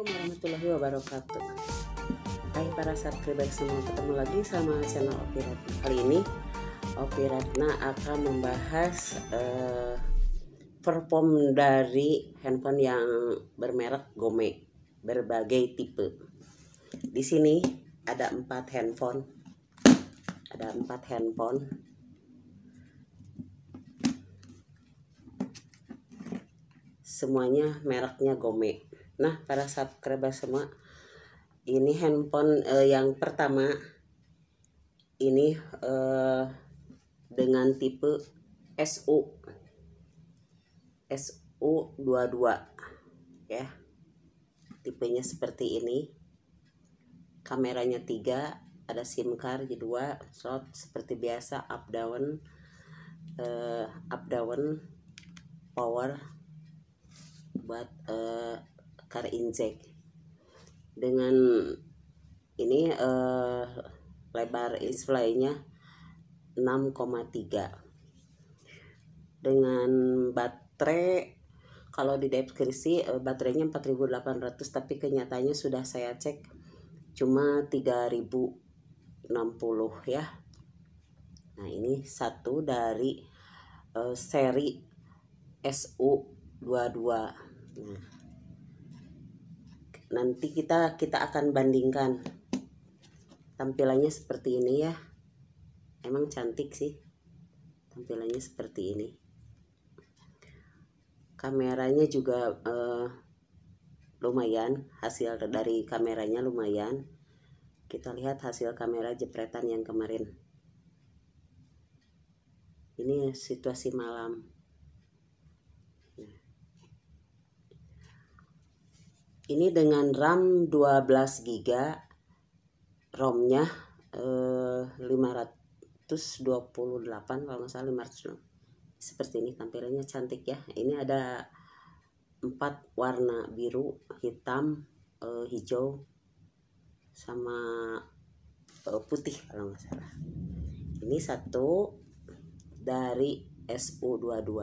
Assalamualaikum warahmatullahi wabarakatuh Hai para subscriber semua ketemu lagi sama channel Opi Ratna kali ini Opi Ratna akan membahas uh, perform dari handphone yang bermerek Gome berbagai tipe di sini ada empat handphone ada empat handphone semuanya mereknya Gome Nah, para subscriber semua, ini handphone uh, yang pertama ini uh, dengan tipe SU SU22 ya. Tipenya seperti ini. Kameranya 3, ada SIM card jadi 2, slot seperti biasa up down uh, up down power buat uh, akar injek dengan ini uh, lebar isflynya 6,3 dengan baterai kalau di deskripsi eh, baterainya 4800 tapi kenyataannya sudah saya cek cuma 3060 ya nah ini satu dari uh, seri SU22 nah nanti kita kita akan bandingkan tampilannya seperti ini ya emang cantik sih tampilannya seperti ini kameranya juga eh, lumayan hasil dari kameranya lumayan kita lihat hasil kamera jepretan yang kemarin ini situasi malam ini dengan RAM 12 GB ROM-nya eh, 528 kalau nggak salah 500 seperti ini tampilannya cantik ya ini ada empat warna biru hitam eh, hijau sama eh, putih kalau nggak salah ini satu dari SU22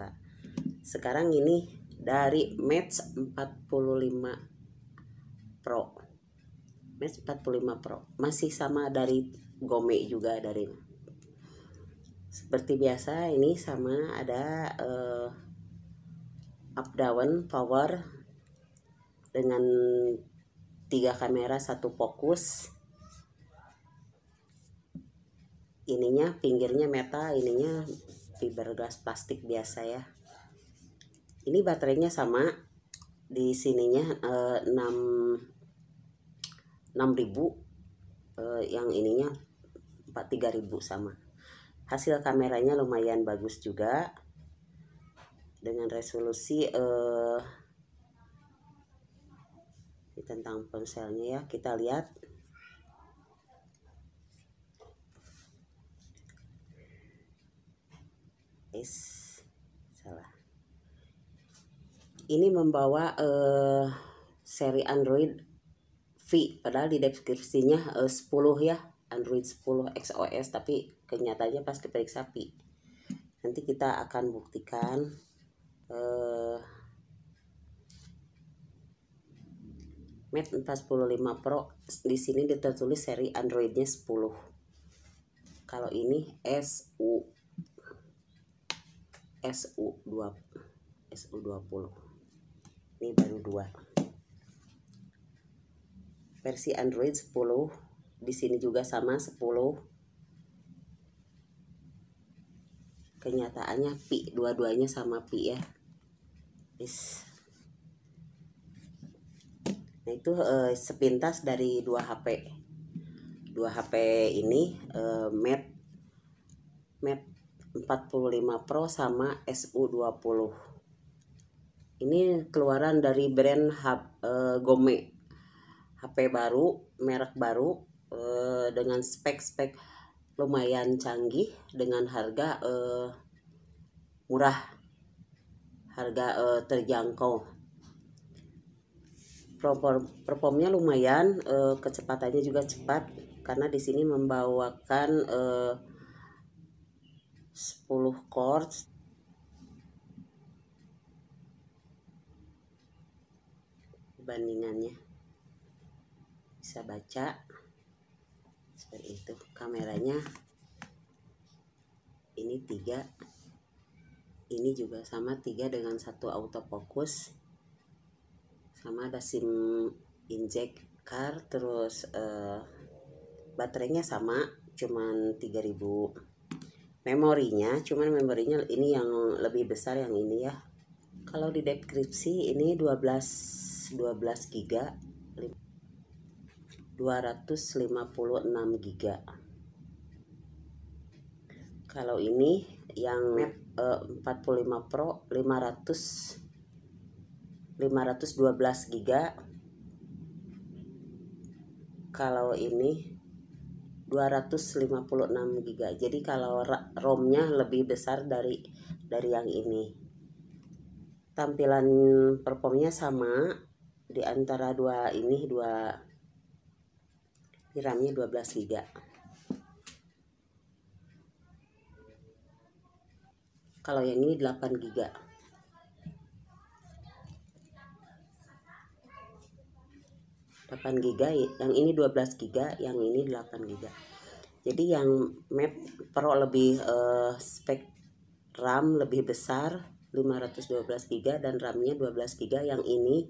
sekarang ini dari match 45 Pro Max 45 Pro masih sama dari Gome juga dari seperti biasa ini sama ada uh, up down power dengan tiga kamera satu fokus ininya pinggirnya meta ininya fiberglass plastik biasa ya ini baterainya sama di sininya eh, 6 6000 eh, yang ininya empat tiga ribu sama hasil kameranya lumayan bagus juga dengan resolusi eh, tentang ponselnya ya kita lihat is salah ini membawa eh, seri Android V padahal di deskripsinya eh, uh, 10 ya Android 10 XOS tapi kenyataannya pas diperiksa V nanti kita akan buktikan uh, Mate 45 Pro di sini ditertulis seri Androidnya 10 kalau ini SU SU2 SU20 ini baru dua versi Android 10 di sini juga sama 10 kenyataannya pi dua-duanya sama pi ya is nah itu uh, sepintas dari dua HP dua HP ini uh, Mate Mate 45 Pro sama SU20 ini keluaran dari brand Hub, eh, Gome HP baru, merek baru uh, dengan spek-spek lumayan canggih dengan harga uh, murah, harga uh, terjangkau. Perform, performnya lumayan, uh, kecepatannya juga cepat karena di sini membawakan uh, 10 bandingannya bisa baca seperti itu kameranya ini tiga ini juga sama tiga dengan satu autofocus sama ada sim inject car terus uh, baterainya sama cuman 3000 memorinya cuman memorinya ini yang lebih besar yang ini ya kalau di deskripsi ini 12 12 giga 256 GB kalau ini yang Map. 45 eh, Pro 500 512 GB kalau ini 256 GB jadi kalau ROM-nya lebih besar dari dari yang ini tampilan performnya sama di antara dua ini dua ini RAM-nya 12 GB kalau yang ini 8 GB delapan giga yang ini 12 giga yang ini 8 giga jadi yang map pro lebih uh, spek RAM lebih besar 512 giga dan RAM-nya 12 giga yang ini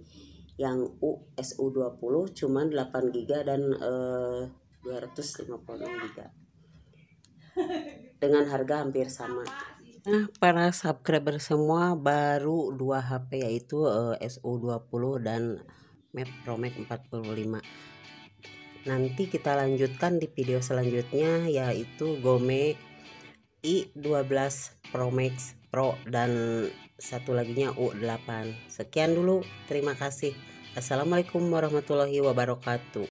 yang USU20 cuma 8 GB dan eh, 256 GB dengan harga hampir sama Nah, para subscriber semua baru dua HP yaitu eh, uh, SU20 dan Pro Max 45. Nanti kita lanjutkan di video selanjutnya yaitu Gome i12 Pro Max Pro dan satu laginya U8. Sekian dulu, terima kasih. Assalamualaikum warahmatullahi wabarakatuh.